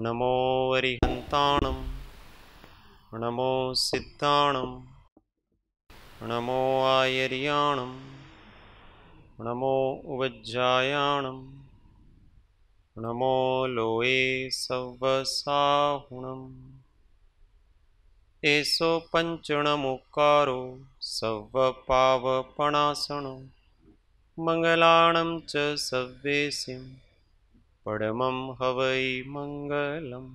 नमो हरिहन्ताणं नमो सिद्धाणं नमो आयर्याणं नमो उवज्जायाणं नमो लोये सवसाहुणम् एषो पञ्चणमुकारो सर्वपावपणासनो मङ्गलाणं च सवेशिं पडमं हवै मङ्गलम्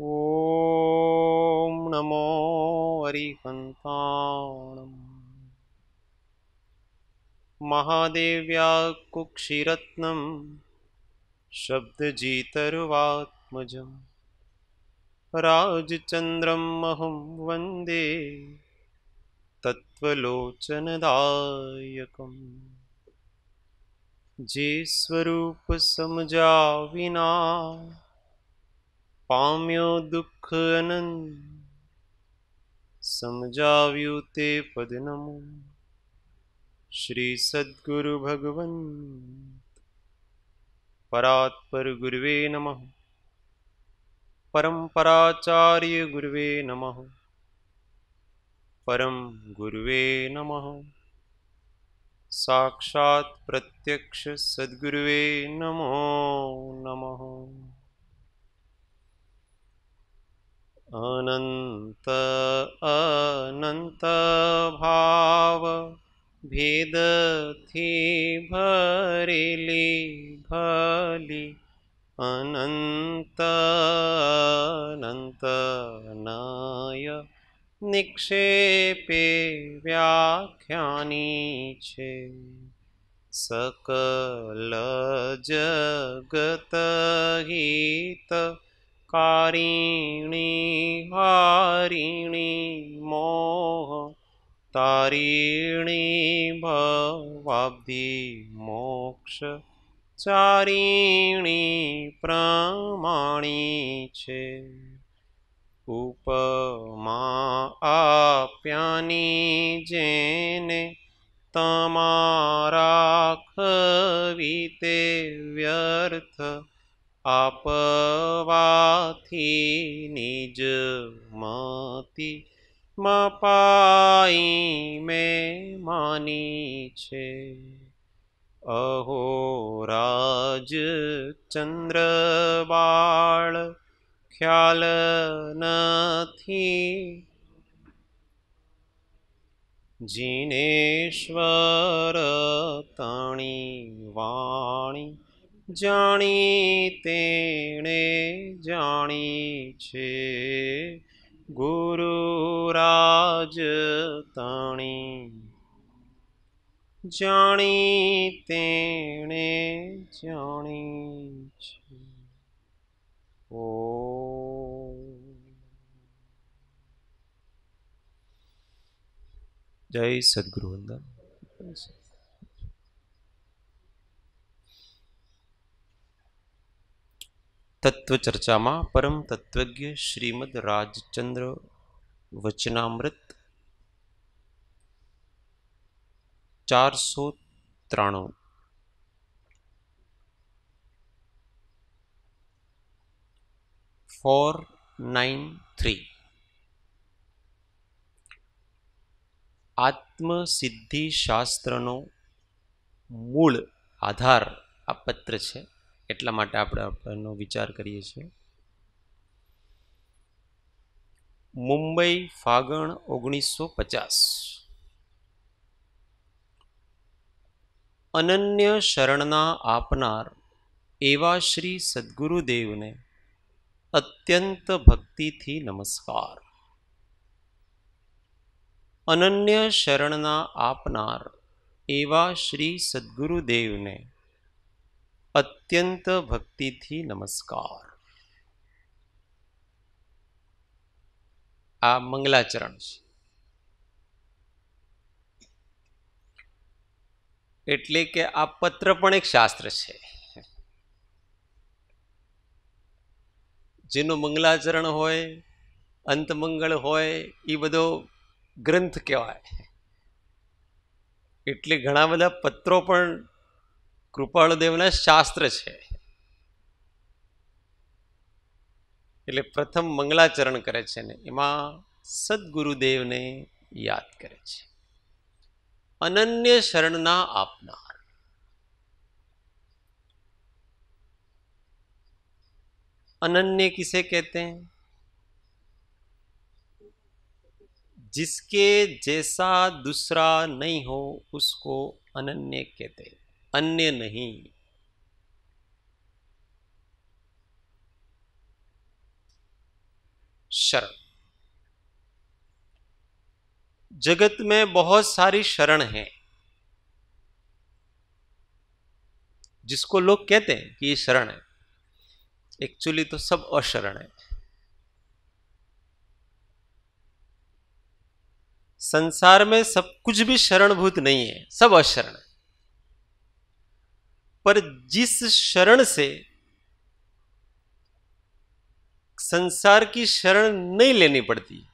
ॐ नमो हरिहन्तानम् महादेव्या कुक्षिरत्नं शब्दजितर्वात्मजम् राजचन्द्रं अहं वन्दे तत्त्वलोचनदायकम् जे स्वरूपसमजा विना पाम्यो दुख अनन्त समजाव्यु ते पदनमो श्रीसद्गुरुभगवन् परात्पर गुरुवे नमः परंपराचार्य गुरुवे नमः परम गुरुवे नमः साक्षात प्रत्यक्ष सद्गुरुवे नमो नमः अनंत अनंत भाव थे भरिली भली अनन्तनन्तनाय निक्षेपे व्याख्यानि च सकलजगत कारिणी हारिणी मोह तारिणी भवाब्धि मोक्ष ચારિણી પ્રમાણી છે ઉપમા આપ્યાની જેને તમારા ખવી વ્યર્થ આપવાથી નિજ મતી મપાઈ મેં માની છે अहो राज ખ્યાલ નથી જીનેશ્વર તણી વાણી જાણી તેણે જાણી છે ગુરુ રાજ તણી જાણી તેણે જાણી છે ઓ જય સદગુરુ વંદન તત્વ ચર્ચામાં પરમ તત્વજ્ઞ શ્રીમદ રાજચંદ્ર વચનામૃત ચારસો ત્રાણું ફોર નાઇન થ્રી આત્મસિદ્ધિ શાસ્ત્રનો મૂળ આધાર આ પત્ર છે એટલા માટે આપણે આપણનો વિચાર કરીએ છીએ મુંબઈ ફાગણ ઓગણીસો પચાસ અનન્ય શરણના આપનાર એવા શ્રી સદ્ગુરુદેવને અત્યંત ભક્તિથી નમસ્કાર અનન્ય શરણના આપનાર એવા શ્રી સદ્ગુરુદેવને અત્યંત ભક્તિથી નમસ્કાર આ મંગલાચરણ છે એટલે કે આ પત્ર પણ એક શાસ્ત્ર છે જેનું મંગલાચરણ હોય અંતમંગળ હોય એ બધો ગ્રંથ કહેવાય એટલે ઘણા બધા પત્રો પણ કૃપાળુદેવના શાસ્ત્ર છે એટલે પ્રથમ મંગલાચરણ કરે છે ને એમાં સદગુરુદેવને યાદ કરે છે शरण ना आपना अनन्य किसे कहते हैं जिसके जैसा दूसरा नहीं हो उसको अनन्य कहते हैं अन्य नहीं शरण जगत में बहुत सारी शरण हैं जिसको लोग कहते हैं कि ये शरण है एक्चुअली तो सब अशरण है संसार में सब कुछ भी शरणभूत नहीं है सब अशरण है पर जिस शरण से संसार की शरण नहीं लेनी पड़ती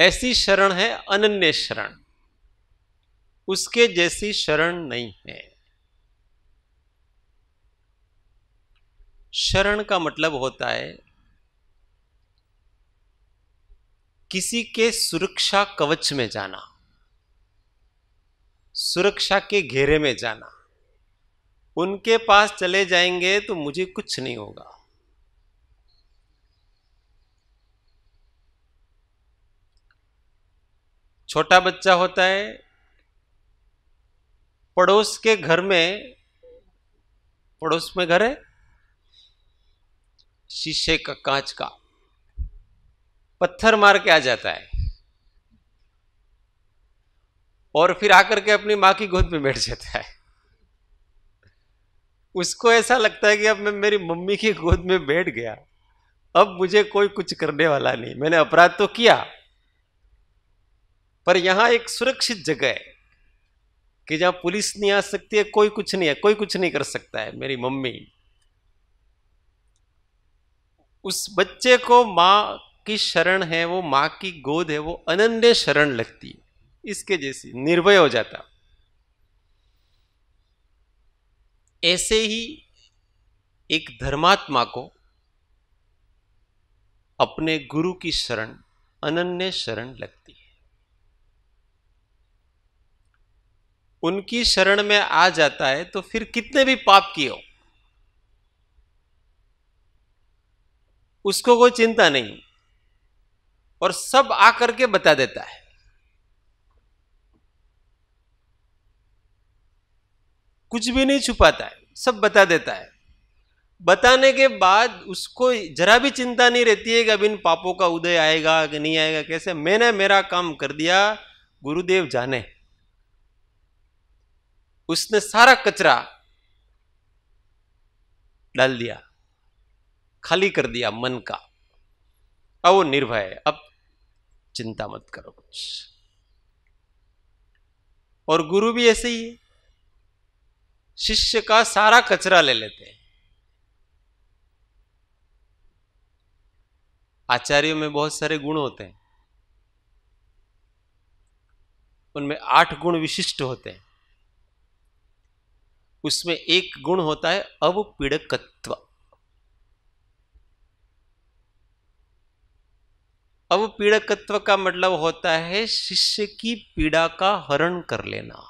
ऐसी शरण है अनन्य शरण उसके जैसी शरण नहीं है शरण का मतलब होता है किसी के सुरक्षा कवच में जाना सुरक्षा के घेरे में जाना उनके पास चले जाएंगे तो मुझे कुछ नहीं होगा छोटा बच्चा होता है पड़ोस के घर में पड़ोस में घर है शीशे का कांच का पत्थर मार के आ जाता है और फिर आकर के अपनी मां की गोद में बैठ जाता है उसको ऐसा लगता है कि अब मैं मेरी मम्मी की गोद में बैठ गया अब मुझे कोई कुछ करने वाला नहीं मैंने अपराध तो किया पर यहां एक सुरक्षित जगह है कि जहां पुलिस नहीं आ सकती है कोई कुछ नहीं है कोई कुछ नहीं कर सकता है मेरी मम्मी उस बच्चे को माँ की शरण है वो माँ की गोद है वो अनन्य शरण लगती है इसके जैसी निर्भय हो जाता ऐसे ही एक धर्मात्मा को अपने गुरु की शरण अनन्य शरण लगती है उनकी शरण में आ जाता है तो फिर कितने भी पाप किए हो उसको कोई चिंता नहीं और सब आकर के बता देता है कुछ भी नहीं छुपाता है सब बता देता है बताने के बाद उसको जरा भी चिंता नहीं रहती है कि अब इन पापों का उदय आएगा कि नहीं आएगा कैसे मैंने मेरा काम कर दिया गुरुदेव जाने उसने सारा कचरा डाल दिया खाली कर दिया मन का अब वो निर्भय है अब चिंता मत करो कुछ और गुरु भी ऐसे ही है शिष्य का सारा कचरा ले लेते हैं आचार्यों में बहुत सारे गुण होते हैं उनमें आठ गुण विशिष्ट होते हैं उसमें एक गुण होता है अवपीड़कत्व अवपीड़कत्व का मतलब होता है शिष्य की पीड़ा का हरण कर लेना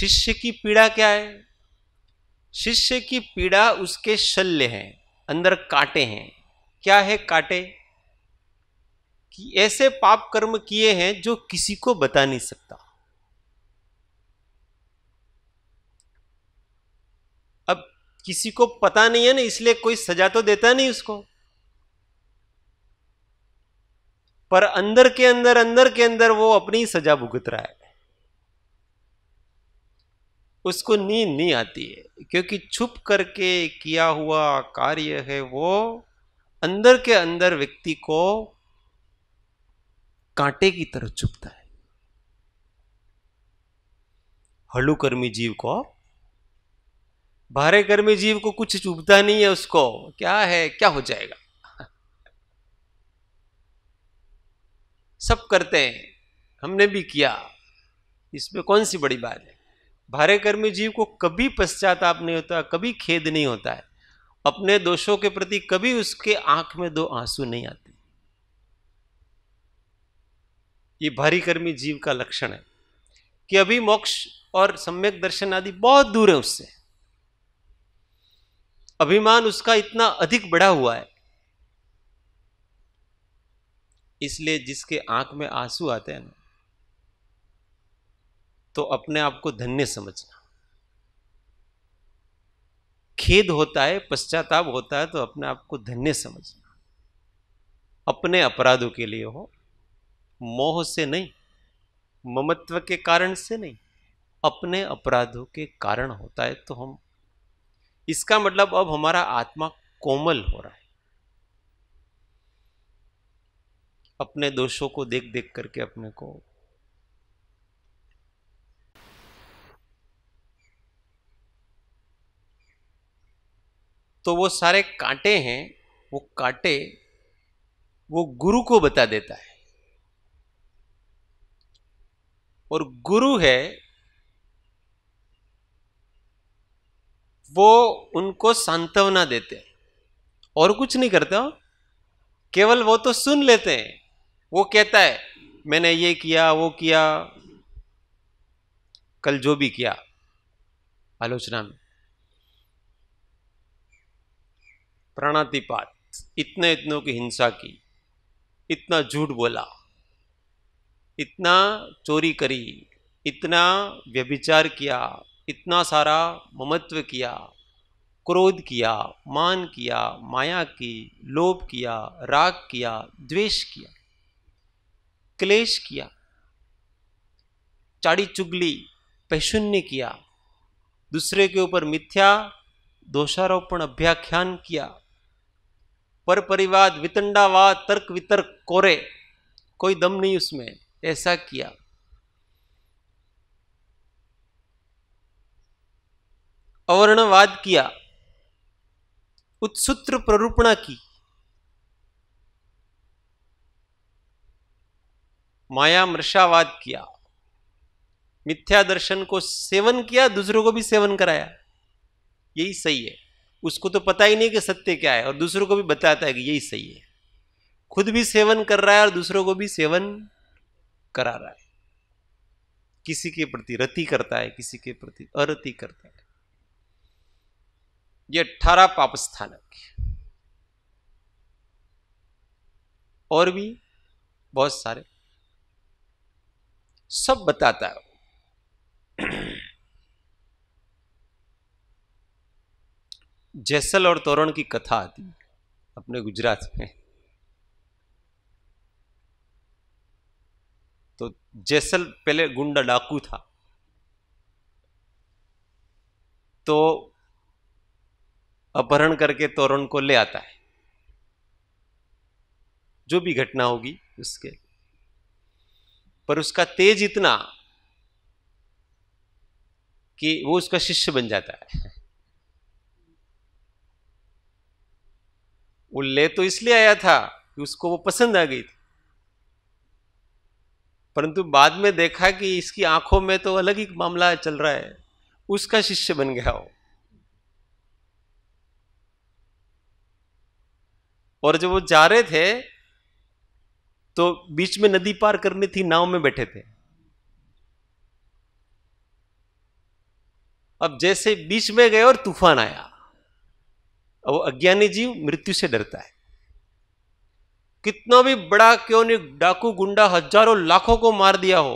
शिष्य की पीड़ा क्या है शिष्य की पीड़ा उसके शल्य हैं अंदर काटे हैं क्या है काटे कि ऐसे पाप कर्म किए हैं जो किसी को बता नहीं सकता किसी को पता नहीं है ना इसलिए कोई सजा तो देता नहीं उसको पर अंदर के अंदर अंदर के अंदर वो अपनी सजा भुगत रहा है उसको नींद नहीं आती है क्योंकि छुप करके किया हुआ कार्य है वो अंदर के अंदर व्यक्ति को कांटे की तरह चुपता है हलुकर्मी जीव को भारे घर में जीव को कुछ चुभता नहीं है उसको क्या है क्या हो जाएगा सब करते हैं हमने भी किया इसमें कौन सी बड़ी बात है भारे कर्मी जीव को कभी पश्चाताप नहीं होता कभी खेद नहीं होता है अपने दोषों के प्रति कभी उसके आंख में दो आंसू नहीं आते ये भारी कर्मी जीव का लक्षण है कि अभी मोक्ष और सम्यक दर्शन आदि बहुत दूर है उससे अभिमान उसका इतना अधिक बढ़ा हुआ है इसलिए जिसके आंख में आंसू आते हैं ना तो अपने आप को धन्य समझना खेद होता है पश्चाताप होता है तो अपने आप को धन्य समझना अपने अपराधों के लिए हो मोह से नहीं ममत्व के कारण से नहीं अपने अपराधों के कारण होता है तो हम इसका मतलब अब हमारा आत्मा कोमल हो रहा है अपने दोषों को देख देख करके अपने को तो वो सारे कांटे हैं वो कांटे वो गुरु को बता देता है और गुरु है वो उनको सांत्वना देते हैं और कुछ नहीं करते हो केवल वो तो सुन लेते हैं वो कहता है मैंने ये किया वो किया कल जो भी किया आलोचना में प्राणातिपात इतने इतनों की हिंसा की इतना झूठ बोला इतना चोरी करी इतना व्यभिचार किया इतना सारा ममत्व किया क्रोध किया मान किया माया की लोभ किया राग किया द्वेष किया क्लेश किया चाड़ी चुगली पैशून्य किया दूसरे के ऊपर मिथ्या दोषारोपण अभ्याख्यान किया पर परिवाद वितंडावाद तर्क वितर्क कोरे कोई दम नहीं उसमें ऐसा किया अवर्णवाद किया उत्सूत्र प्ररूपणा की माया मृषावाद किया मिथ्या दर्शन को सेवन किया दूसरों को भी सेवन कराया यही सही है उसको तो पता ही नहीं कि सत्य क्या है और दूसरों को भी बताता है कि यही सही है खुद भी सेवन कर रहा है और दूसरों को भी सेवन करा रहा है किसी के प्रति रति करता है किसी के प्रति अरति करता है ये अठारह पाप स्थानक और भी बहुत सारे सब बताता है जैसल और तोरण की कथा आती है अपने गुजरात में तो जैसल पहले गुंडा डाकू था तो अपहरण करके तोरण को ले आता है जो भी घटना होगी उसके पर उसका तेज इतना कि वो उसका शिष्य बन जाता है वो ले तो इसलिए आया था कि उसको वो पसंद आ गई थी परंतु बाद में देखा कि इसकी आंखों में तो अलग ही मामला चल रहा है उसका शिष्य बन गया हो और जब वो जा रहे थे तो बीच में नदी पार करनी थी नाव में बैठे थे अब जैसे बीच में गए और तूफान आया वो अज्ञानी जीव मृत्यु से डरता है कितना भी बड़ा क्यों नहीं डाकू गुंडा हजारों लाखों को मार दिया हो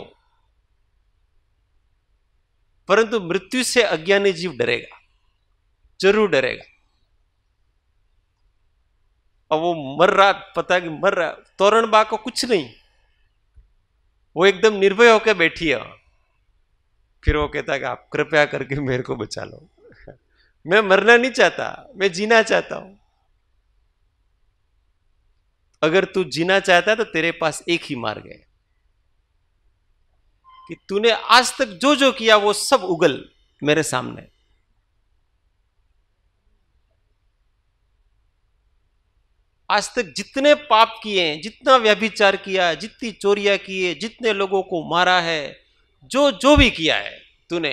परंतु मृत्यु से अज्ञानी जीव डरेगा जरूर डरेगा अब वो मर रहा पता है कि मर रहा तोरण बा को कुछ नहीं वो एकदम निर्भय होकर बैठी है फिर वो कहता है कि आप कृपया करके मेरे को बचा लो मैं मरना नहीं चाहता मैं जीना चाहता हूं अगर तू जीना चाहता तो तेरे पास एक ही मार्ग है कि तूने आज तक जो जो किया वो सब उगल मेरे सामने आज तक जितने पाप किए हैं जितना व्यभिचार किया जितनी चोरियां किए जितने लोगों को मारा है जो जो भी किया है तूने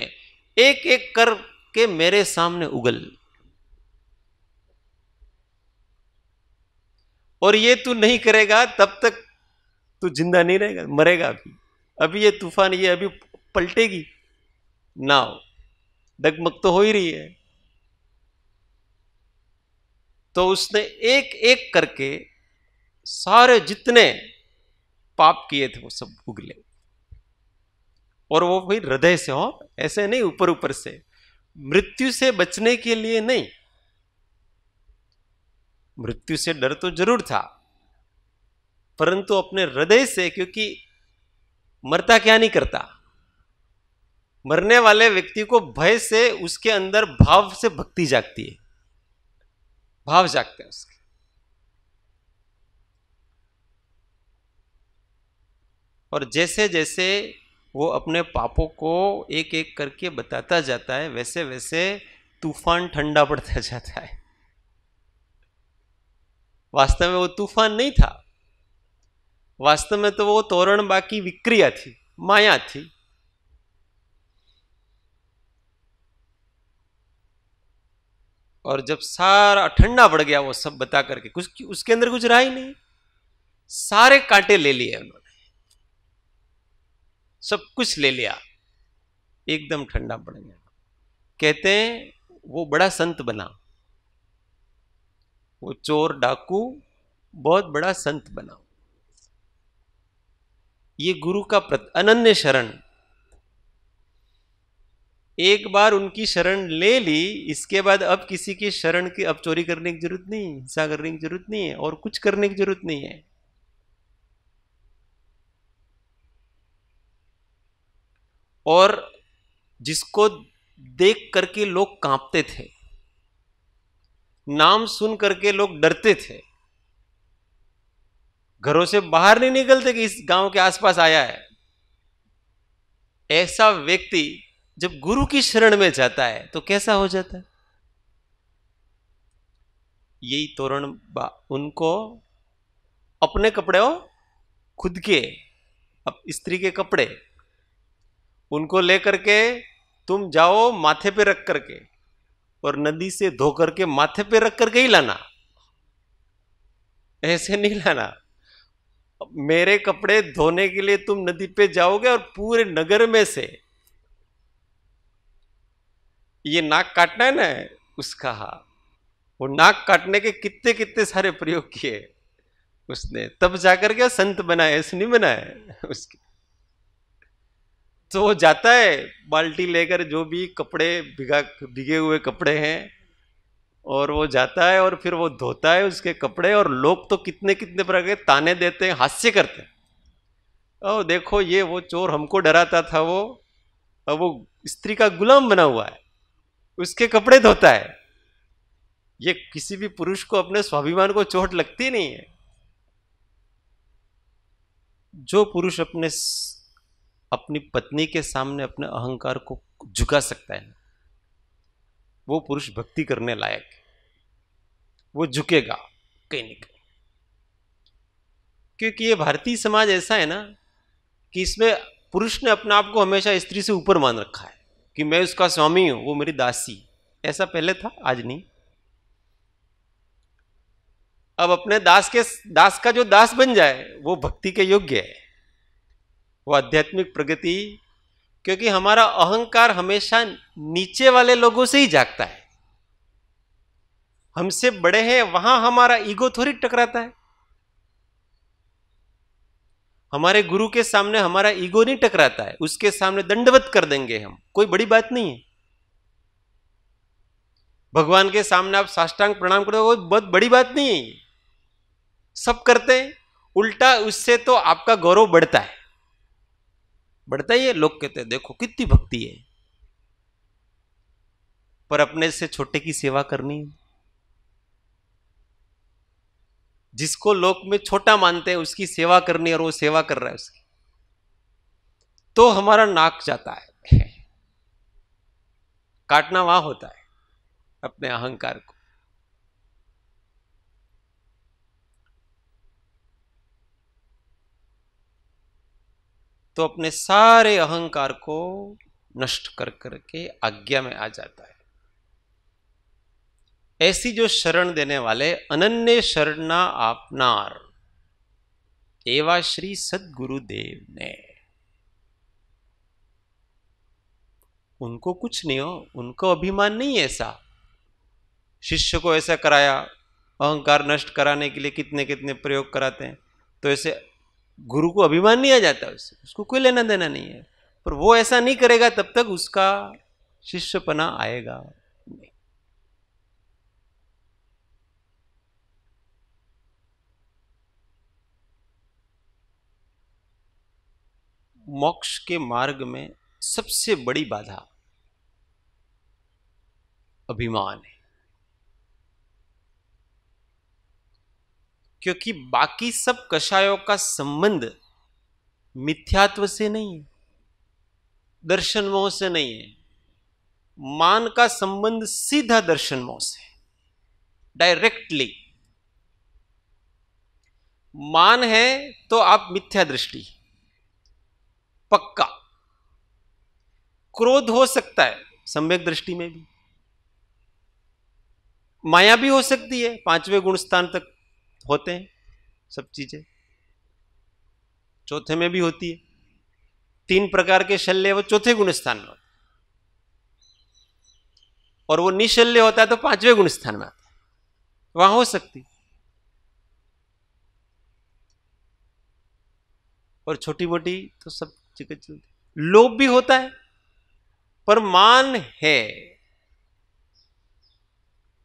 एक एक कर के मेरे सामने उगल और ये तू नहीं करेगा तब तक तू जिंदा नहीं रहेगा मरेगा अभी अभी ये तूफान ये अभी पलटेगी नाव डगमग तो हो ही रही है तो उसने एक एक करके सारे जितने पाप किए थे वो सब ले और वो भाई हृदय से हो हाँ, ऐसे नहीं ऊपर ऊपर से मृत्यु से बचने के लिए नहीं मृत्यु से डर तो जरूर था परंतु अपने हृदय से क्योंकि मरता क्या नहीं करता मरने वाले व्यक्ति को भय से उसके अंदर भाव से भक्ति जागती है भाव जागते हैं उसके और जैसे जैसे वो अपने पापों को एक एक करके बताता जाता है वैसे वैसे तूफान ठंडा पड़ता जाता है वास्तव में वो तूफान नहीं था वास्तव में तो वो तोरण बाकी विक्रिया थी माया थी और जब सारा ठंडा पड़ गया वो सब बता करके कुछ उसके अंदर कुछ रहा ही नहीं सारे कांटे ले लिए उन्होंने सब कुछ ले लिया एकदम ठंडा पड़ गया कहते हैं वो बड़ा संत बना वो चोर डाकू बहुत बड़ा संत बना ये गुरु का अनन्य शरण एक बार उनकी शरण ले ली इसके बाद अब किसी की शरण की अब चोरी करने की जरूरत नहीं हिंसा करने की जरूरत नहीं है और कुछ करने की जरूरत नहीं है और जिसको देख करके लोग कांपते थे नाम सुन करके लोग डरते थे घरों से बाहर नहीं निकलते कि इस गांव के आसपास आया है ऐसा व्यक्ति जब गुरु की शरण में जाता है तो कैसा हो जाता है यही तोरण बा उनको अपने कपड़े हो खुद के अब स्त्री के कपड़े उनको लेकर के तुम जाओ माथे पे रख करके और नदी से धो करके माथे पे रख करके ही लाना ऐसे नहीं लाना मेरे कपड़े धोने के लिए तुम नदी पे जाओगे और पूरे नगर में से ये नाक काटना है ना उसका हा वो नाक काटने के कितने कितने सारे प्रयोग किए उसने तब जाकर के संत बनाए ऐसे नहीं बनाए उसके तो वो जाता है बाल्टी लेकर जो भी कपड़े भिगा भिगे हुए कपड़े हैं और वो जाता है और फिर वो धोता है उसके कपड़े और लोग तो कितने कितने प्रकार के ताने देते हैं हास्य करते हैं ओ देखो ये वो चोर हमको डराता था वो अब वो स्त्री का गुलाम बना हुआ है उसके कपड़े धोता है ये किसी भी पुरुष को अपने स्वाभिमान को चोट लगती नहीं है जो पुरुष अपने अपनी पत्नी के सामने अपने अहंकार को झुका सकता है वो पुरुष भक्ति करने लायक है वो झुकेगा कहीं नहीं कहीं क्योंकि ये भारतीय समाज ऐसा है ना कि इसमें पुरुष ने अपने आप को हमेशा स्त्री से ऊपर मान रखा है कि मैं उसका स्वामी हूं वो मेरी दासी ऐसा पहले था आज नहीं अब अपने दास के दास का जो दास बन जाए वो भक्ति के योग्य है वो आध्यात्मिक प्रगति क्योंकि हमारा अहंकार हमेशा नीचे वाले लोगों से ही जागता है हमसे बड़े हैं वहां हमारा ईगो थोड़ी टकराता है हमारे गुरु के सामने हमारा ईगो नहीं टकराता है उसके सामने दंडवत कर देंगे हम कोई बड़ी बात नहीं है भगवान के सामने आप साष्टांग प्रणाम करो कोई बहुत बड़ी बात नहीं है सब करते हैं उल्टा उससे तो आपका गौरव बढ़ता है बढ़ता ही है लोग कहते हैं देखो कितनी भक्ति है पर अपने से छोटे की सेवा करनी है जिसको लोक में छोटा मानते हैं उसकी सेवा करनी और वो सेवा कर रहा है उसकी तो हमारा नाक जाता है काटना वहां होता है अपने अहंकार को तो अपने सारे अहंकार को नष्ट कर करके आज्ञा में आ जाता है ऐसी जो शरण देने वाले अनन्य शरणा आपनार एवा श्री सदगुरुदेव ने उनको कुछ नहीं हो उनको अभिमान नहीं ऐसा शिष्य को ऐसा कराया अहंकार नष्ट कराने के लिए कितने कितने प्रयोग कराते हैं तो ऐसे गुरु को अभिमान नहीं आ जाता उससे उसको कोई लेना देना नहीं है पर वो ऐसा नहीं करेगा तब तक उसका शिष्यपना आएगा मोक्ष के मार्ग में सबसे बड़ी बाधा अभिमान है क्योंकि बाकी सब कषायों का संबंध मिथ्यात्व से नहीं है दर्शन मोह से नहीं है मान का संबंध सीधा दर्शन मोह से डायरेक्टली मान है तो आप मिथ्या दृष्टि पक्का क्रोध हो सकता है सम्यक दृष्टि में भी माया भी हो सकती है पांचवें गुण स्थान तक होते हैं सब चीजें चौथे में भी होती है तीन प्रकार के शल्य वो चौथे गुण स्थान में होते और वो निशल्य होता है तो पांचवें गुण स्थान में आता है वहां हो सकती और छोटी मोटी तो सब जगत लोभ भी होता है पर मान है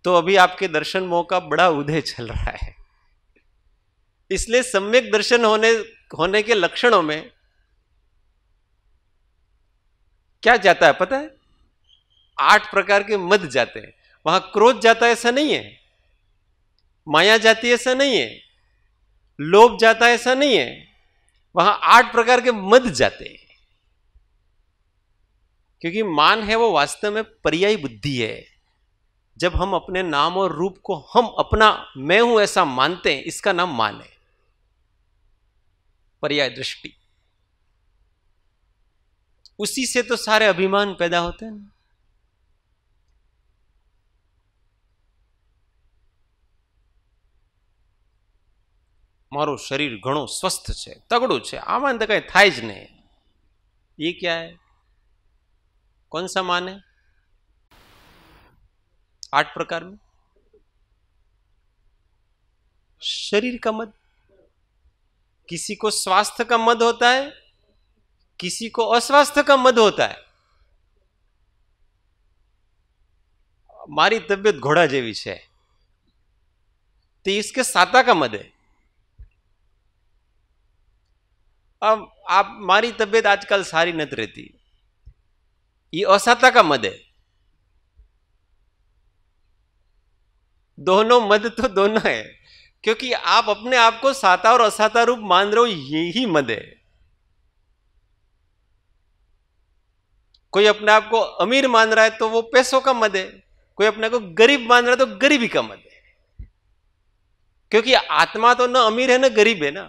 तो अभी आपके दर्शन मोह का बड़ा उदय चल रहा है इसलिए सम्यक दर्शन होने होने के लक्षणों में क्या जाता है पता है आठ प्रकार के मद जाते हैं वहां क्रोध जाता है ऐसा नहीं है माया जाती है ऐसा नहीं है लोभ जाता है ऐसा नहीं है वहां आठ प्रकार के मद जाते हैं क्योंकि मान है वो वास्तव में पर्यायी बुद्धि है जब हम अपने नाम और रूप को हम अपना मैं हूं ऐसा मानते हैं इसका नाम मान है पर्याय दृष्टि उसी से तो सारे अभिमान पैदा होते हैं મારું शरीर ઘણું स्वस्थ છે તગડું છે આમાં तो કંઈ थाय જ ये क्या है कौन सा मान है आठ प्रकार में शरीर का मद किसी को स्वास्थ्य का मद होता है किसी को अस्वास्थ्य का मद होता है मारी तबियत घोड़ा जेवी है तो इसके साता का मद है अब आप मारी तबीयत आजकल सारी नहीं रहती ये असाता का मद है दोनों मद तो दोनों है क्योंकि आप अपने आप को साता और असाता रूप मान रहे हो यही मद है कोई अपने आप को अमीर मान रहा है तो वो पैसों का मद है कोई अपने को गरीब मान रहा है तो गरीबी का मद है क्योंकि आत्मा तो ना अमीर है ना गरीब है ना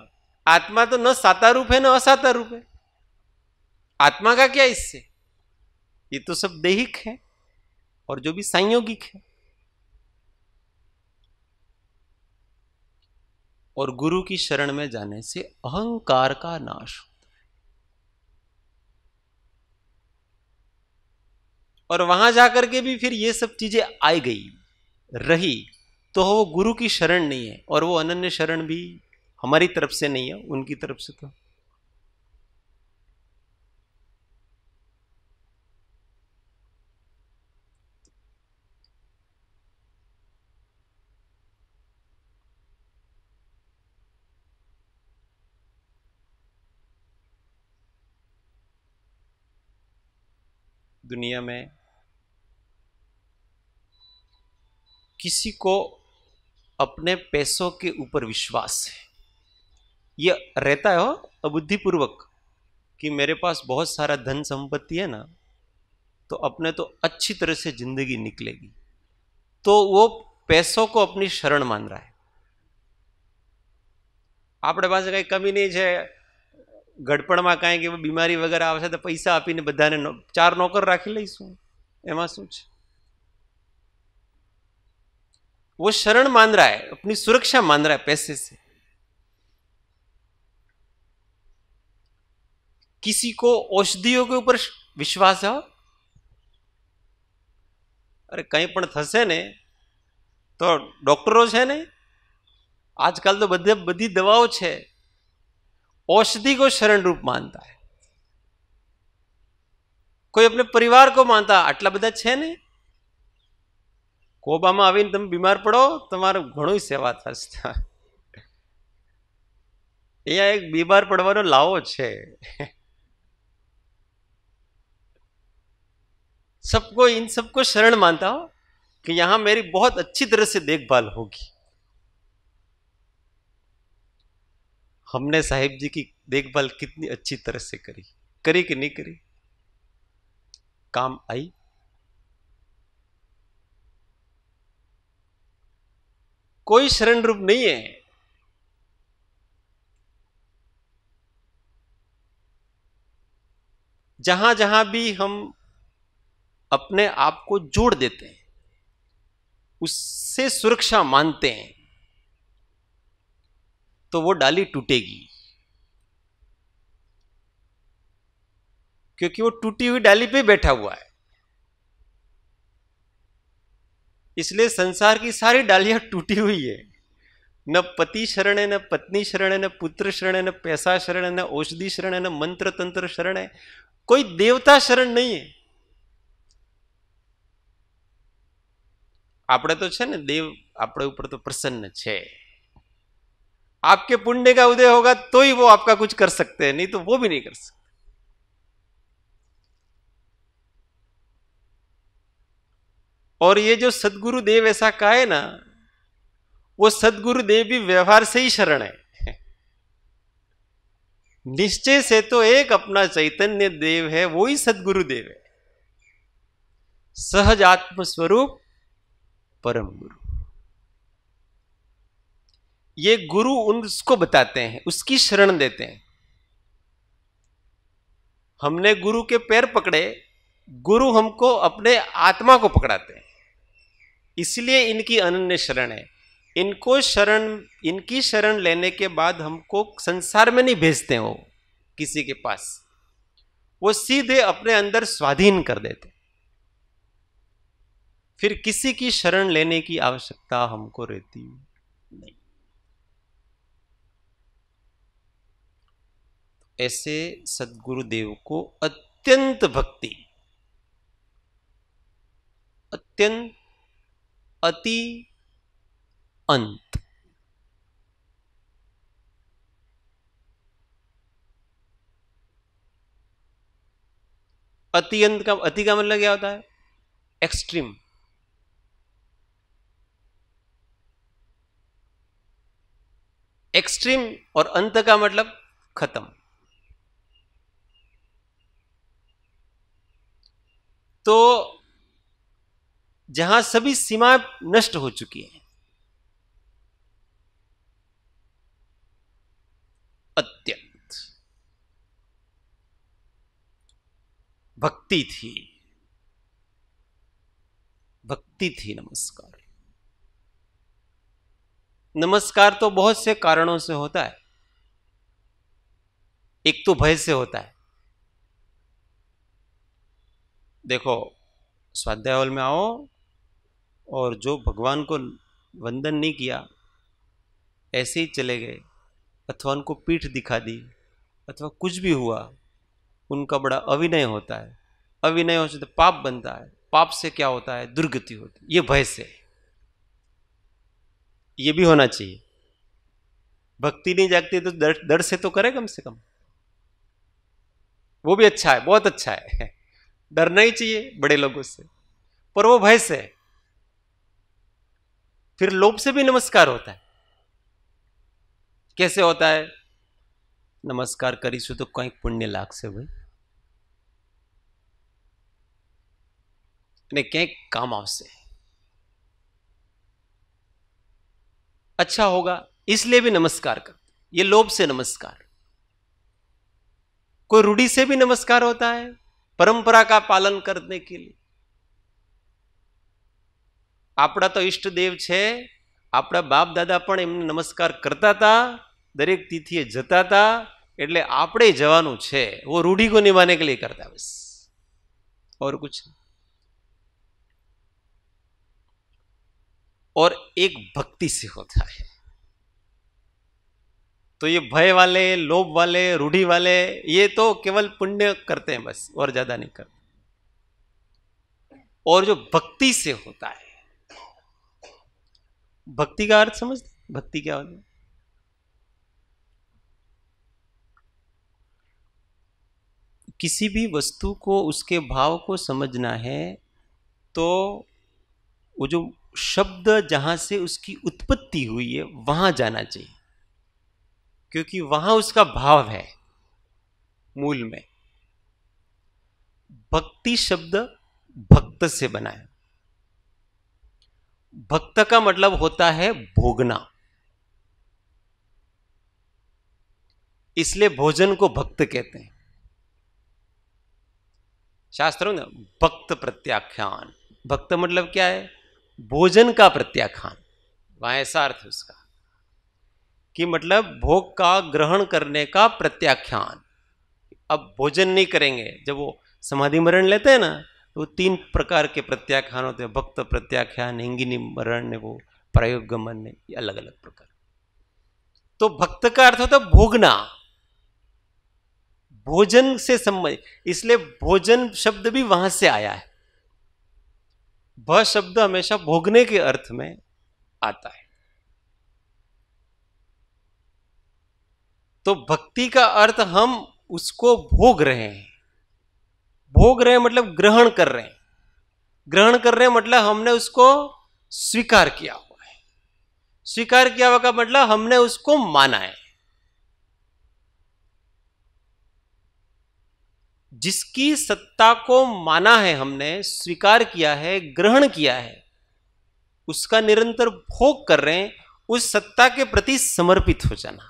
आत्मा तो न साता रूप है न असाता रूप है आत्मा का क्या इससे ये तो सब देहिक है और जो भी संयोगिक है और गुरु की शरण में जाने से अहंकार का नाश होता है और वहां जाकर के भी फिर ये सब चीजें आई गई रही तो वो गुरु की शरण नहीं है और वो अनन्य शरण भी हमारी तरफ से नहीं है उनकी तरफ से था तो। दुनिया में किसी को अपने पैसों के ऊपर विश्वास है ये रहता है हो हाँ, बुद्धिपूर्वक कि मेरे पास बहुत सारा धन संपत्ति है ना तो अपने तो अच्छी तरह से जिंदगी निकलेगी तो वो पैसों को अपनी शरण मान रहा है આપણે પાસે કંઈ કમી નહીં છે ગડપણમાં કાંઈ કે बीमारी वगैरह આવશે તો तो पैसा આપીને બધાને ચાર चार नौकर राखी लीसू एम शू वो शरण मान रहा है अपनी सुरक्षा मान रहा है पैसे से किसी को औषधियों के ऊपर વિશ્વાસ હો અરે કંઈ પણ થશે ને તો ડૉક્ટરો છે ને આજકાલ તો બધે બધી દવાઓ છે औषधि को शरण માનતા કોઈ આપણે પરિવાર કો માનતા આટલા બધા છે ને કોબામાં આવીને તમે બીમાર પડો તમારે ઘણું સેવા થશે અહીંયા એક બીમાર પડવાનો લાવો છે सबको इन सबको शरण मानता हूं कि यहां मेरी बहुत अच्छी तरह से देखभाल होगी हमने साहिब जी की देखभाल कितनी अच्छी तरह से करी करी कि नहीं करी काम आई कोई शरण रूप नहीं है जहां जहां भी हम अपने आप को जोड़ देते हैं उससे सुरक्षा मानते हैं तो वो डाली टूटेगी क्योंकि वो टूटी हुई डाली पे बैठा हुआ है इसलिए संसार की सारी डालियां टूटी हुई है न पति शरण है न पत्नी शरण है न पुत्र शरण है न पैसा शरण है न औषधि शरण है न मंत्र तंत्र शरण है कोई देवता शरण नहीं है આપણે तो छे ને देव આપણે ऊपर तो प्रसन्न छे आपके पुण्य का उदय होगा तो ही वो आपका कुछ कर सकते हैं नहीं तो वो भी नहीं कर सकते और ये जो सदगुरु देव ऐसा कहा है ना वो सदगुरु देव भी व्यवहार से ही शरण है निश्चय से तो एक अपना चैतन्य देव है वो ही सदगुरु देव है सहज आत्म स्वरूप परम गुरु ये गुरु उसको बताते हैं उसकी शरण देते हैं हमने गुरु के पैर पकड़े गुरु हमको अपने आत्मा को पकड़ाते हैं इसलिए इनकी अनन्य शरण है इनको शरण इनकी शरण लेने के बाद हमको संसार में नहीं भेजते हो किसी के पास वो सीधे अपने अंदर स्वाधीन कर देते हैं फिर किसी की शरण लेने की आवश्यकता हमको रहती नहीं ऐसे सदगुरुदेव को अत्यंत भक्ति अत्यंत अति अंत अति अंत का अति का मतलब क्या होता है एक्सट्रीम एक्सट्रीम और अंत का मतलब खत्म तो जहां सभी सीमाएं नष्ट हो चुकी हैं अत्यंत भक्ति थी भक्ति थी नमस्कार नमस्कार तो बहुत से कारणों से होता है एक तो भय से होता है देखो स्वाध्याय हॉल में आओ और जो भगवान को वंदन नहीं किया ऐसे ही चले गए अथवा उनको पीठ दिखा दी अथवा कुछ भी हुआ उनका बड़ा अविनय होता है अविनय हो तो पाप बनता है पाप से क्या होता है दुर्गति होती है ये भय से है ये भी होना चाहिए भक्ति नहीं जागती तो डर से तो करे कम से कम वो भी अच्छा है बहुत अच्छा है डरना ही चाहिए बड़े लोगों से पर वो भय से फिर लोभ से भी नमस्कार होता है कैसे होता है नमस्कार करीशू तो कहीं पुण्य लाग से भाई અને ક્યાંક કામ આવશે अच्छा होगा इसलिए भी नमस्कार करते ये लोभ से नमस्कार कोई रूढ़ी से भी नमस्कार होता है परंपरा का पालन करने के लिए આપણા તો ઈષ્ટદેવ છે આપણા બાપ દાદા પણ એમને નમસ્કાર કરતા હતા દરેક તિથિએ જતા હતા એટલે આપણે જવાનું છે વો રૂઢી કો નિભાને કે લીએ કરતા બસ ઓર કુછ નહીં और एक भक्ति से होता है तो ये भय वाले लोभ वाले रूढ़ी वाले ये तो केवल पुण्य करते हैं बस और ज्यादा नहीं करते और जो भक्ति से होता है भक्ति का अर्थ समझते भक्ति क्या होता है किसी भी वस्तु को उसके भाव को समझना है तो वो जो शब्द जहां से उसकी उत्पत्ति हुई है वहां जाना चाहिए क्योंकि वहां उसका भाव है मूल में भक्ति शब्द भक्त से बना है भक्त का मतलब होता है भोगना इसलिए भोजन को भक्त कहते हैं शास्त्रों ने भक्त प्रत्याख्यान भक्त मतलब क्या है भोजन का प्रत्याख्यान वहां ऐसा अर्थ उसका कि मतलब भोग का ग्रहण करने का प्रत्याख्यान अब भोजन नहीं करेंगे जब वो समाधि मरण लेते हैं ना तो तीन प्रकार के प्रत्याख्यान होते हैं भक्त प्रत्याख्यान हिंगिनी मरण वो प्रयोग गमन ये अलग अलग प्रकार तो भक्त का अर्थ होता है भोगना भोजन से संबंध इसलिए भोजन शब्द भी वहां से आया है भ शब्द हमेशा भोगने के अर्थ में आता है तो भक्ति का अर्थ हम उसको भोग रहे हैं भोग रहे हैं मतलब ग्रहण कर रहे हैं ग्रहण कर रहे हैं मतलब हमने उसको स्वीकार किया हुआ है स्वीकार किया हुआ का मतलब हमने उसको माना है जिसकी सत्ता को माना है हमने स्वीकार किया है ग्रहण किया है उसका निरंतर भोग कर रहे हैं उस सत्ता के प्रति समर्पित हो जाना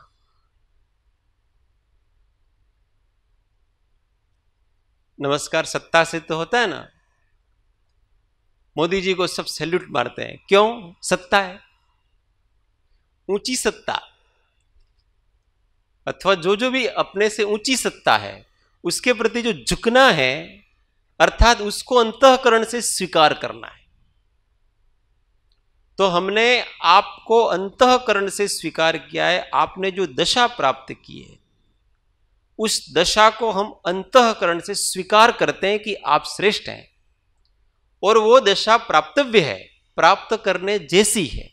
नमस्कार सत्ता से तो होता है ना मोदी जी को सब सैल्यूट मारते हैं क्यों सत्ता है ऊंची सत्ता अथवा जो जो भी अपने से ऊंची सत्ता है उसके प्रति जो झुकना है अर्थात उसको अंतकरण से स्वीकार करना है तो हमने आपको अंतकरण से स्वीकार किया है आपने जो दशा प्राप्त की है उस दशा को हम अंतकरण से स्वीकार करते हैं कि आप श्रेष्ठ हैं और वो दशा प्राप्तव्य है प्राप्त करने जैसी है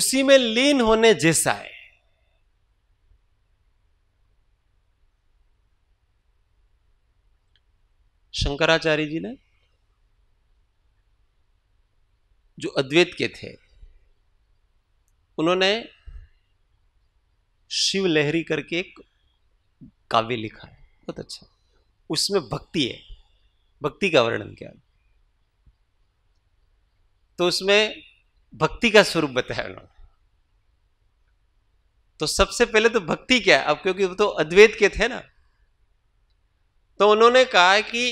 उसी में लीन होने जैसा है शंकराचार्य जी ने जो अद्वैत के थे उन्होंने शिव लहरी करके एक काव्य लिखा है बहुत अच्छा उसमें भक्ति है भक्ति का वर्णन क्या है तो उसमें भक्ति का स्वरूप बताया उन्होंने तो सबसे पहले तो भक्ति क्या है अब क्योंकि वो तो अद्वैत के थे ना तो उन्होंने कहा कि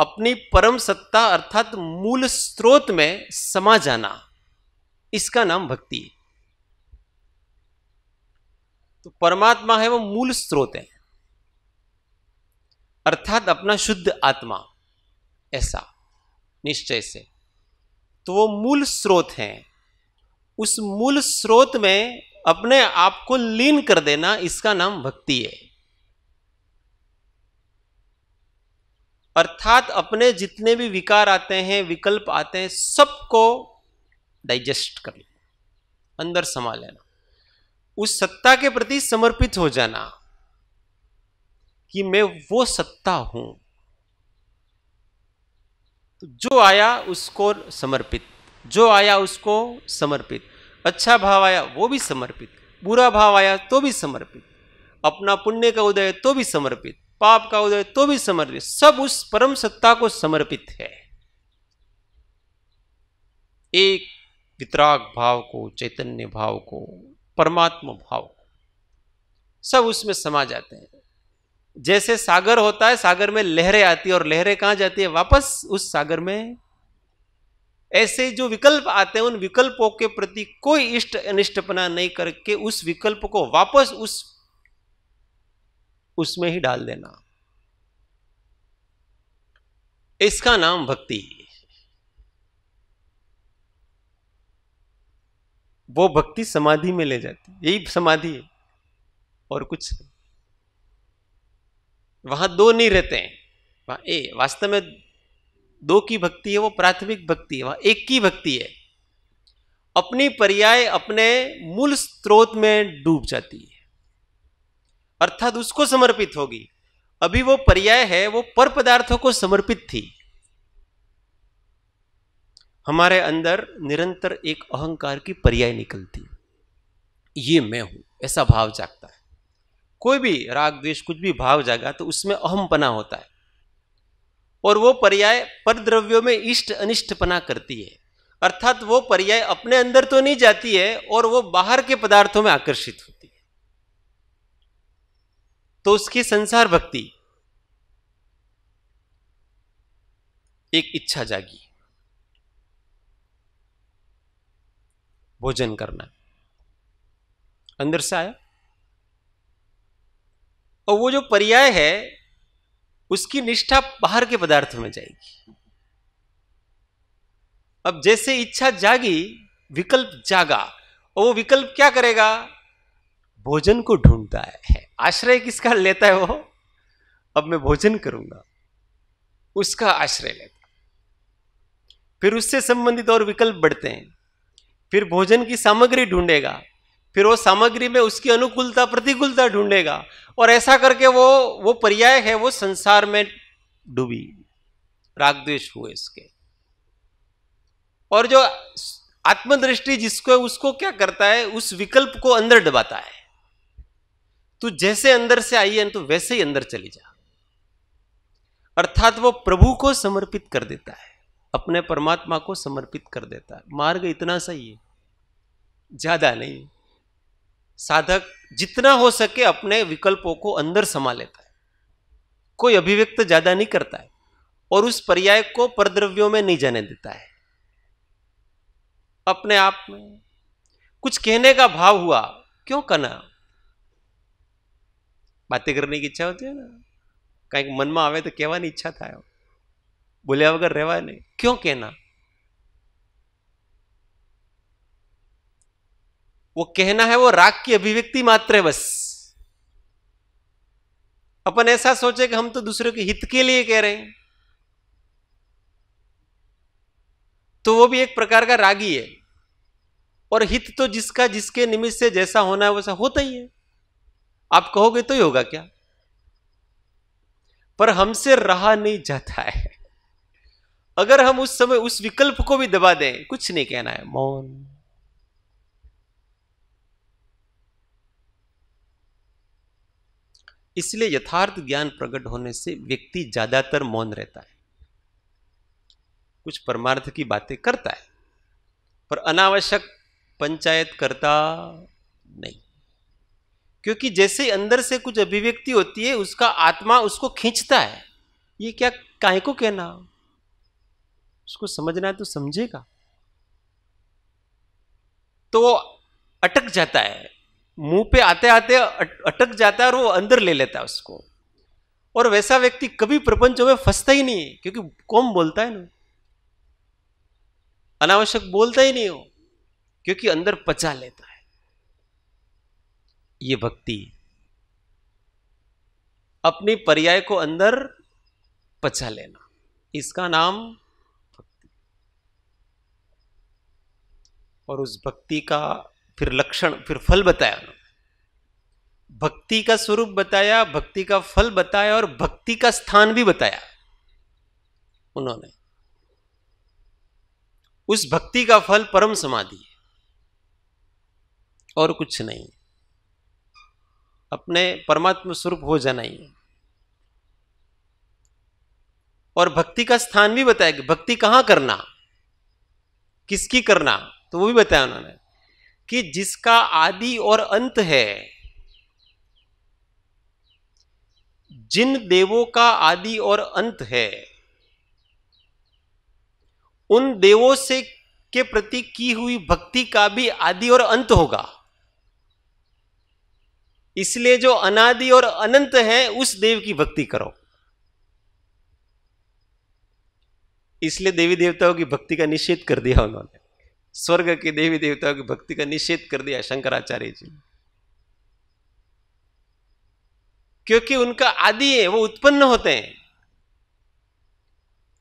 अपनी परम सत्ता अर्थात मूल स्रोत में समा जाना इसका नाम भक्ति है तो परमात्मा है वो मूल स्रोत है अर्थात अपना शुद्ध आत्मा ऐसा निश्चय से तो वो मूल स्रोत है उस मूल स्रोत में अपने आप को लीन कर देना इसका नाम भक्ति है अर्थात अपने जितने भी विकार आते हैं विकल्प आते हैं सबको डाइजेस्ट कर लेना अंदर समा लेना उस सत्ता के प्रति समर्पित हो जाना कि मैं वो सत्ता हूं तो जो आया उसको समर्पित जो आया उसको समर्पित अच्छा भाव आया वो भी समर्पित बुरा भाव आया तो भी समर्पित अपना पुण्य का उदय तो भी समर्पित पाप का उदय तो भी समर्पित सब उस परम सत्ता को समर्पित है एक वितराग भाव को चैतन्य भाव को परमात्मा भाव को सब उसमें समा जाते हैं जैसे सागर होता है सागर में लहरें आती है और लहरें कहां जाती है वापस उस सागर में ऐसे जो विकल्प आते हैं उन विकल्पों के प्रति कोई इष्ट अनिष्टपना नहीं करके उस विकल्प को वापस उस उसमें ही डाल देना इसका नाम भक्ति वो भक्ति समाधि में ले जाती यही समाधि है और कुछ वहां दो नहीं रहते हैं ए वास्तव में दो की भक्ति है वो प्राथमिक भक्ति है वहां एक की भक्ति है अपनी पर्याय अपने मूल स्रोत में डूब जाती है अर्थात उसको समर्पित होगी अभी वो पर्याय है वो पर पदार्थों को समर्पित थी हमारे अंदर निरंतर एक अहंकार की पर्याय निकलती ये मैं हूं ऐसा भाव जागता है कोई भी राग द्वेष कुछ भी भाव जागा तो उसमें अहमपना होता है और वो पर्याय पर द्रव्यों में इष्ट अनिष्टपना करती है अर्थात वो पर्याय अपने अंदर तो नहीं जाती है और वो बाहर के पदार्थों में आकर्षित होती है तो उसकी संसार भक्ति एक इच्छा जागी भोजन करना अंदर से आया और वो जो पर्याय है उसकी निष्ठा बाहर के पदार्थ में जाएगी अब जैसे इच्छा जागी विकल्प जागा और वो विकल्प क्या करेगा भोजन को ढूंढता है आश्रय किसका लेता है वो अब मैं भोजन करूंगा उसका आश्रय लेता फिर उससे संबंधित और विकल्प बढ़ते हैं फिर भोजन की सामग्री ढूंढेगा फिर वो सामग्री में उसकी अनुकूलता प्रतिकूलता ढूंढेगा और ऐसा करके वो वो पर्याय है वो संसार में डूबी राग द्वेष हुए इसके और जो आत्मदृष्टि जिसको उसको क्या करता है उस विकल्प को अंदर दबाता है तू जैसे अंदर से आई है तो वैसे ही अंदर चली जा अर्थात वो प्रभु को समर्पित कर देता है अपने परमात्मा को समर्पित कर देता है मार्ग इतना सही है ज्यादा नहीं साधक जितना हो सके अपने विकल्पों को अंदर समा लेता है कोई अभिव्यक्त ज्यादा नहीं करता है और उस पर्याय को परद्रव्यों में नहीं जाने देता है अपने आप में कुछ कहने का भाव हुआ क्यों कहना बातें की इच्छा होती है ना कहीं मन में आवे तो कहवा ઈચ્છા इच्छा था बोलिया રહેવા रह क्यों कहना वो कहना है वो राग की अभिव्यक्ति मात्र है बस अपन ऐसा सोचे कि हम तो दूसरे के हित के लिए कह रहे हैं तो वो भी एक प्रकार का रागी है और हित तो जिसका जिसके निमित्त से जैसा होना है वैसा होता ही है आप कहोगे तो ही होगा क्या पर हमसे रहा नहीं जाता है अगर हम उस समय उस विकल्प को भी दबा दें कुछ नहीं कहना है मौन इसलिए यथार्थ ज्ञान प्रकट होने से व्यक्ति ज्यादातर मौन रहता है कुछ परमार्थ की बातें करता है पर अनावश्यक पंचायत करता नहीं क्योंकि जैसे ही अंदर से कुछ अभिव्यक्ति होती है उसका आत्मा उसको खींचता है ये क्या काहे को कहना उसको समझना है तो समझेगा तो वो अटक जाता है मुंह पे आते आते अटक जाता है और वो अंदर ले लेता है उसको और वैसा व्यक्ति कभी प्रपंच में फंसता ही नहीं है क्योंकि कौन बोलता है ना अनावश्यक बोलता ही नहीं हो क्योंकि अंदर पचा लेता है ये भक्ति अपने पर्याय को अंदर पचा लेना इसका नाम भक्ति और उस भक्ति का फिर लक्षण फिर फल बताया भक्ति का स्वरूप बताया भक्ति का फल बताया और भक्ति का स्थान भी बताया उन्होंने उस भक्ति का फल परम समाधि है और कुछ नहीं है अपने परमात्मा स्वरूप हो जाना ही है और भक्ति का स्थान भी बताया कि भक्ति कहां करना किसकी करना तो वो भी बताया उन्होंने कि जिसका आदि और अंत है जिन देवों का आदि और अंत है उन देवों से के प्रति की हुई भक्ति का भी आदि और अंत होगा इसलिए जो अनादि और अनंत है उस देव की भक्ति करो इसलिए देवी देवताओं की भक्ति का निषेध कर दिया उन्होंने स्वर्ग के देवी देवताओं की भक्ति का निषेध कर दिया शंकराचार्य जी क्योंकि उनका आदि है वो उत्पन्न होते हैं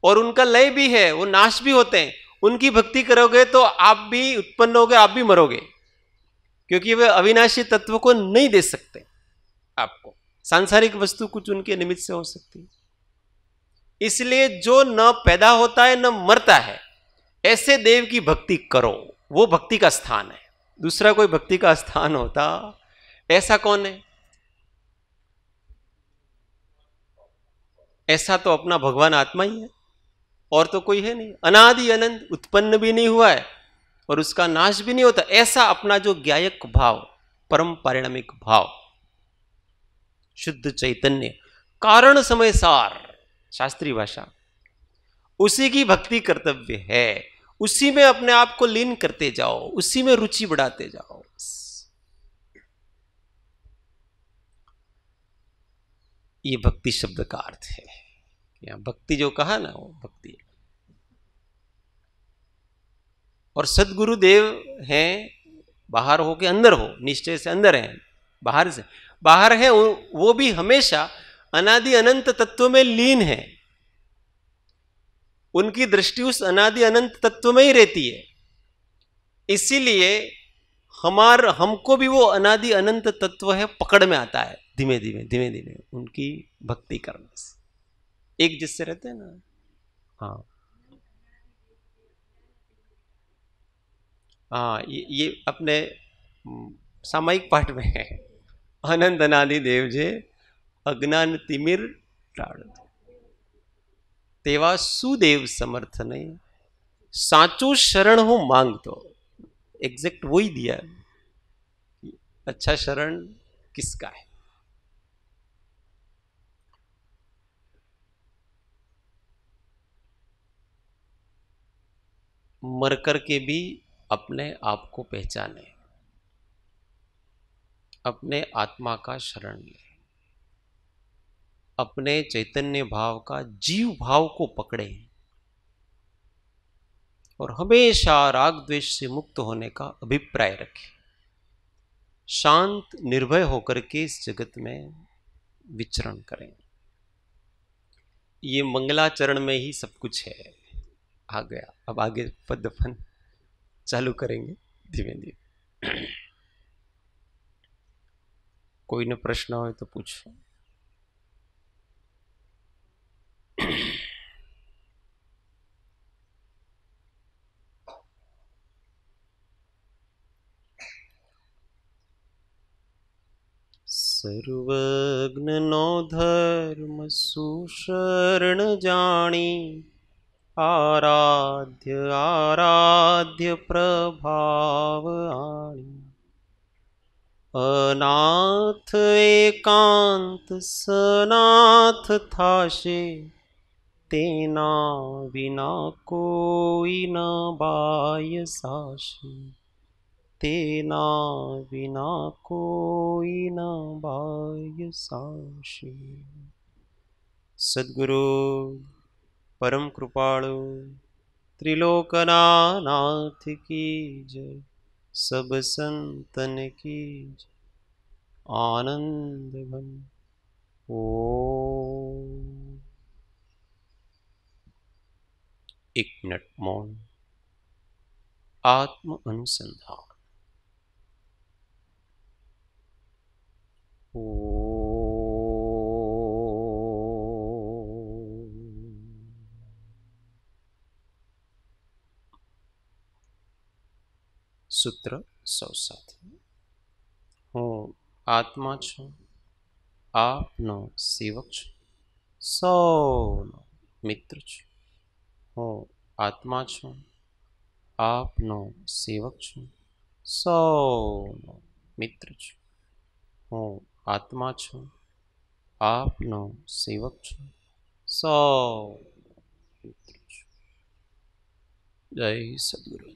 और उनका लय भी है वो नाश भी होते हैं उनकी भक्ति करोगे तो आप भी उत्पन्न होगे आप भी मरोगे क्योंकि वे अविनाशी तत्व को नहीं दे सकते आपको सांसारिक वस्तु कुछ उनके निमित्त से हो सकती है इसलिए जो न पैदा होता है न मरता है ऐसे देव की भक्ति करो वो भक्ति का स्थान है दूसरा कोई भक्ति का स्थान होता ऐसा कौन है ऐसा तो अपना भगवान आत्मा ही है और तो कोई है नहीं अनादि अनंत उत्पन्न भी नहीं हुआ है और उसका नाश भी नहीं होता ऐसा अपना जो ज्ञायक भाव परम पारिणामिक भाव शुद्ध चैतन्य कारण समय सार शास्त्रीय भाषा उसी की भक्ति कर्तव्य है उसी में अपने आप को लीन करते जाओ उसी में रुचि बढ़ाते जाओ ये भक्ति शब्द का अर्थ है भक्ति जो कहा ना वो भक्ति है और सदगुरु देव हैं बाहर हो के अंदर हो निश्चय से अंदर हैं बाहर से बाहर है वो भी हमेशा अनादि अनंत तत्व में लीन है उनकी दृष्टि उस अनादि अनंत तत्व में ही रहती है इसीलिए हमार हमको भी वो अनादि अनंत तत्व है पकड़ में आता है धीमे धीमे धीमे धीमे उनकी भक्ति करने से एक जिससे रहते हैं ना हाँ हाँ ये, ये अपने हम्म, सामयिक पाठ में है आनंद अनादि देव जे अज्ञान तिमिर तेवा सुदेव समर्थ नहीं સમર્થ शरण हो मांग तो एग्जैक्ट वो ही दिया अच्छा शरण किसका है मरकर के भी अपने आप को पहचाने अपने आत्मा का शरण ले अपने चैतन्य भाव का जीव भाव को पकड़े और हमेशा राग द्वेष से मुक्त होने का अभिप्राय रखें शांत निर्भय होकर के इस जगत में विचरण करें ये मंगलाचरण में ही सब कुछ है आ गया अब आगे पदफन चालू करेंगे धीमे धीमे कोई ने प्रश्न हो तो पूछो सर्वज्ञ नो धर्म सुशरण जानी आराध्य आराध्य प्रभाव प्रभावाणि अनाथ एकांत सनाथ थाशे तेना विना कोई न बाय साशे तेना बिना कोई न बाय साशे सदगुरु परम कृपाणु त्रिलोकनाथ की जय सब संतन की जय आनंद भन ओ एक मिनट मौन आत्म अनुसंधान ओ सूत्र सौ साथ हूँ आत्मा छु आपनो सेवक छु सौ मित्र छु हूँ आत्मा छु आपनो सेवक छु सौ मित्र छु हूँ आत्मा छु आपनो सेवक छु सौ मित्र छु जय सदगुरु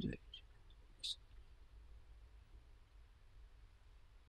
जय